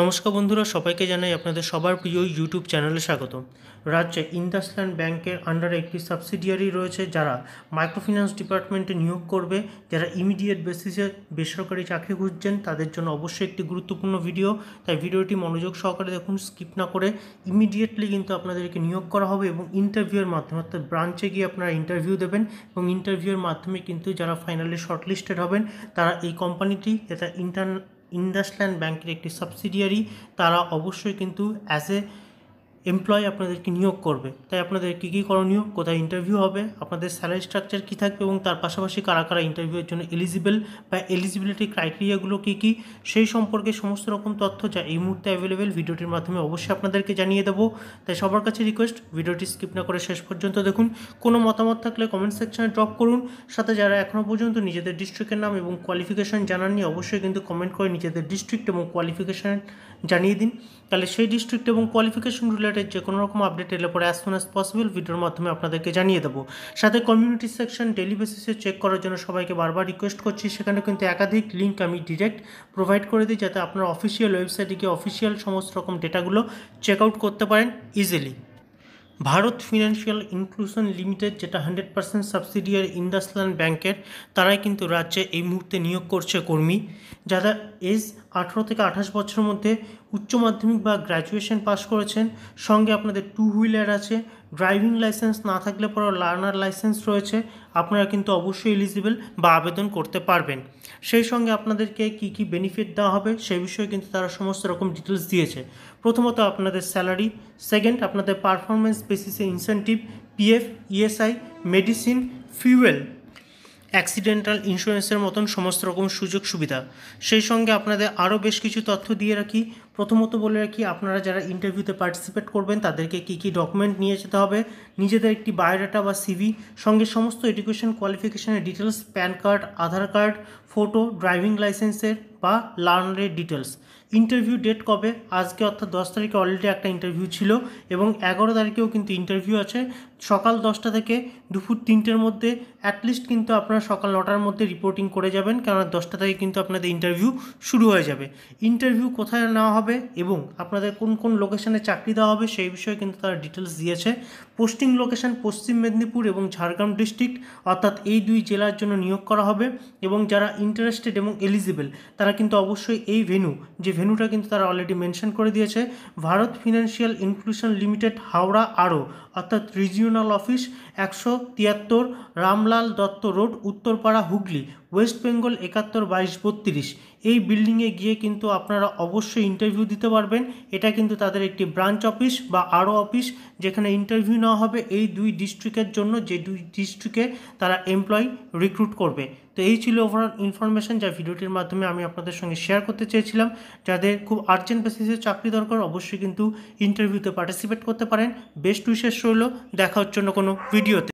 নমস্কার বন্ধুরা সবাইকে জানাই আপনাদের সবার প্রিয় ইউটিউব চ্যানেলে স্বাগত রাজ্যে ইন্দাসল্যান্ড ব্যাংকের আন্ডারে একটি সাবসিডিয়ারি রয়েছে যারা মাইক্রোফিন্যান্স ডিপার্টমেন্টে নিয়োগ করবে যারা ইমিডিয়েট বেসিসে বেসরকারি চাকরি খুঁজছেন তাদের জন্য অবশ্যই একটি গুরুত্বপূর্ণ ভিডিও তাই ভিডিওটি মনোযোগ সহকারে দেখুন স্কিপ না করে ইমিডিয়েটলি কিন্তু আপনাদেরকে নিয়োগ করা হবে এবং ইন্টারভিউয়ের মাধ্যমে অর্থাৎ ব্রাঞ্চে গিয়ে আপনারা ইন্টারভিউ দেবেন এবং ইন্টারভিউয়ের মাধ্যমে কিন্তু যারা ফাইনালি শর্টলিস্টেড হবেন তারা এই কোম্পানিটি এটা ইন্টার ইন্ডাসল্যান্ড ব্যাংকের একটি সাবসিডিয়ারি তারা অবশ্যই কিন্তু অ্যাজ এ এমপ্লয় আপনাদেরকে নিয়োগ করবে তাই আপনাদের কী কী করণীয় কোথায় ইন্টারভিউ হবে আপনাদের স্যালারি স্ট্রাকচার কী থাকবে এবং তার পাশাপাশি কারা কারা ইন্টারভিউয়ের জন্য এলিজিবল বা এলিজিবিলিটি ক্রাইটেরিয়াগুলো কী কী সেই সম্পর্কে সমস্ত রকম তথ্য যা এই মুহূর্তে অ্যাভেলেবেল ভিডিওটির মাধ্যমে অবশ্যই আপনাদেরকে জানিয়ে দেবো তাই সবার কাছে রিকোয়েস্ট ভিডিওটি স্কিপ না করে শেষ পর্যন্ত দেখুন কোনো মতামত থাকলে কমেন্ট সেকশানে ড্রপ করুন সাথে যারা এখনও পর্যন্ত নিজেদের ডিস্ট্রিক্টের নাম এবং কোয়ালিফিকেশান জানাননি অবশ্যই কিন্তু কমেন্ট করে নিজেদের ডিস্ট্রিক্ট এবং কোয়ালিফিকেশান জানিয়ে দিন তাহলে সেই ডিস্ট্রিক্ট এবং কোয়ালিফিকেশন রিলেটেড রিলেটেড যে কোনো রকম আপডেট এলে পরে অ্যাজ সুন অ্যাজ পসিবল ভিডিওর মাধ্যমে আপনাদেরকে জানিয়ে দেবো সাথে কমিউনিটি সেকশন ডেলি বেসিসে চেক করার জন্য সবাইকে বারবার রিকোয়েস্ট করছি সেখানে কিন্তু একাধিক লিঙ্ক আমি ডিরেক্ট প্রোভাইড করে দিই যাতে আপনার অফিসিয়াল ওয়েবসাইটে গিয়ে অফিসিয়াল সমস্ত রকম ডেটাগুলো চেক আউট করতে পারেন easily Bharat Financial Inclusion Limited যেটা হান্ড্রেড পার্সেন্ট সাবসিডিয়ার ইন্ডাসল্যান্ড ব্যাংকের তারাই কিন্তু রাজ্যে এই মুহূর্তে নিয়োগ করছে কর্মী যারা এজ আঠেরো থেকে আঠাশ বছরের মধ্যে উচ্চ মাধ্যমিক বা গ্র্যাজুয়েশন পাস করেছেন সঙ্গে আপনাদের টু হুইলার আছে ড্রাইভিং লাইসেন্স না থাকলে পরও লার্নার লাইসেন্স রয়েছে আপনারা কিন্তু অবশ্যই এলিজিবল বা আবেদন করতে পারবেন সেই সঙ্গে আপনাদেরকে কি কি বেনিফিট দেওয়া হবে সেই বিষয়ে কিন্তু তারা সমস্ত রকম ডিটেলস দিয়েছে প্রথমত আপনাদের স্যালারি সেকেন্ড আপনাদের পারফরমেন্স বেসিসে incentive PF ESI medicine fuel accidental ইন্স্যুরেন্সের মতন সমস্ত রকম সুযোগ সুবিধা সেই সঙ্গে আপনাদের আরও বেশ কিছু তথ্য দিয়ে রাখি প্রথমত বলে রাখি আপনারা যারা ইন্টারভিউতে পার্টিসিপেট করবেন তাদেরকে কী কী ডকুমেন্ট নিয়ে যেতে হবে নিজেদের একটি বায়োডাটা বা সিভি সঙ্গে সমস্ত এডুকেশন কোয়ালিফিকেশনের details PAN card Aadhaar card photo driving লাইসেন্সের বা লার্নের ডিটেলস ইন্টারভিউ ডেট কবে আজকে অর্থাৎ দশ তারিখে অলরেডি একটা ইন্টারভিউ ছিল এবং এগারো তারিখেও কিন্তু ইন্টারভিউ আছে সকাল দশটা থেকে দুপুর তিনটের মধ্যে অ্যাটলিস্ট কিন্তু আপনারা সকাল নটার মধ্যে রিপোর্টিং করে যাবেন কেননা দশটা থেকে কিন্তু আপনাদের ইন্টারভিউ শুরু হয়ে যাবে ইন্টারভিউ কোথায় নেওয়া হবে এবং আপনাদের কোন কোন লোকেশানে চাকরি দেওয়া হবে সেই বিষয়ে কিন্তু তারা ডিটেলস দিয়েছে পোস্টিং লোকেশন পশ্চিম মেদিনীপুর এবং ঝাড়গ্রাম ডিস্ট্রিক্ট অর্থাৎ এই দুই জেলার জন্য নিয়োগ করা হবে এবং যারা ইন্টারেস্টেড এবং এলিজিবল তারা তারা কিন্তু অবশ্যই এই ভেনু যে ভেনুটা কিন্তু তারা অলরেডি মেনশন করে দিয়েছে Bharat Financial Inclusion Limited Howrah আরও অর্থাৎ রিজিওনাল অফিস একশো তিয়াত্তর Ramlal Dutta road Uttarpara Hooghly West Bengal একাত্তর বাইশ বত্রিশ এই বিল্ডিংয়ে গিয়ে কিন্তু আপনারা অবশ্যই ইন্টারভিউ দিতে পারবেন এটা কিন্তু তাদের একটি ব্রাঞ্চ অফিস বা আরও অফিস যেখানে ইন্টারভিউ নেওয়া হবে এই দুই ডিস্ট্রিক্টের জন্য যে দুই ডিস্ট্রিক্টে তারা এমপ্লয় রিক্রুট করবে তো এই ছিল ওভারঅল ইনফরমেশান যা ভিডিওটির মাধ্যমে আমি আপনাদের সঙ্গে শেয়ার করতে চেয়েছিলাম যাদের খুব আর্জেন্ট বেসিসে চাকরি দরকার অবশ্যই কিন্তু ইন্টারভিউতে পার্টিসিপেট করতে পারেন বেস্ট উইশের হলো দেখা হচ্ছে অন্য কোনো ভিডিওতে